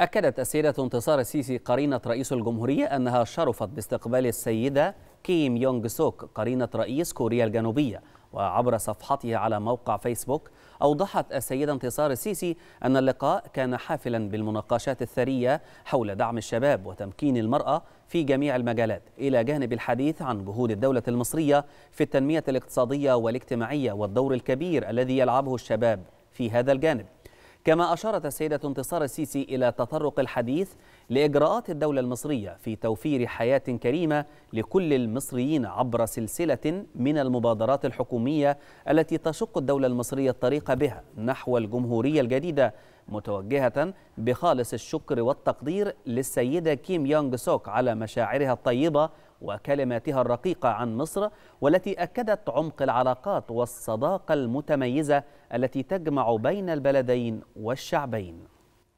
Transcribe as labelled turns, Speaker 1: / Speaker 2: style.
Speaker 1: أكدت السيدة انتصار السيسي قرينة رئيس الجمهورية أنها شرفت باستقبال السيدة كيم يونغ سوك قرينة رئيس كوريا الجنوبية وعبر صفحتها على موقع فيسبوك أوضحت السيدة انتصار السيسي أن اللقاء كان حافلا بالمناقشات الثرية حول دعم الشباب وتمكين المرأة في جميع المجالات إلى جانب الحديث عن جهود الدولة المصرية في التنمية الاقتصادية والاجتماعية والدور الكبير الذي يلعبه الشباب في هذا الجانب كما أشارت السيدة انتصار السيسي إلى تطرق الحديث لإجراءات الدولة المصرية في توفير حياة كريمة لكل المصريين عبر سلسلة من المبادرات الحكومية التي تشق الدولة المصرية الطريق بها نحو الجمهورية الجديدة متوجهة بخالص الشكر والتقدير للسيدة كيم يونغ سوك على مشاعرها الطيبة وكلماتها الرقيقة عن مصر والتي أكدت عمق العلاقات والصداقة المتميزة التي تجمع بين البلدين والشعبين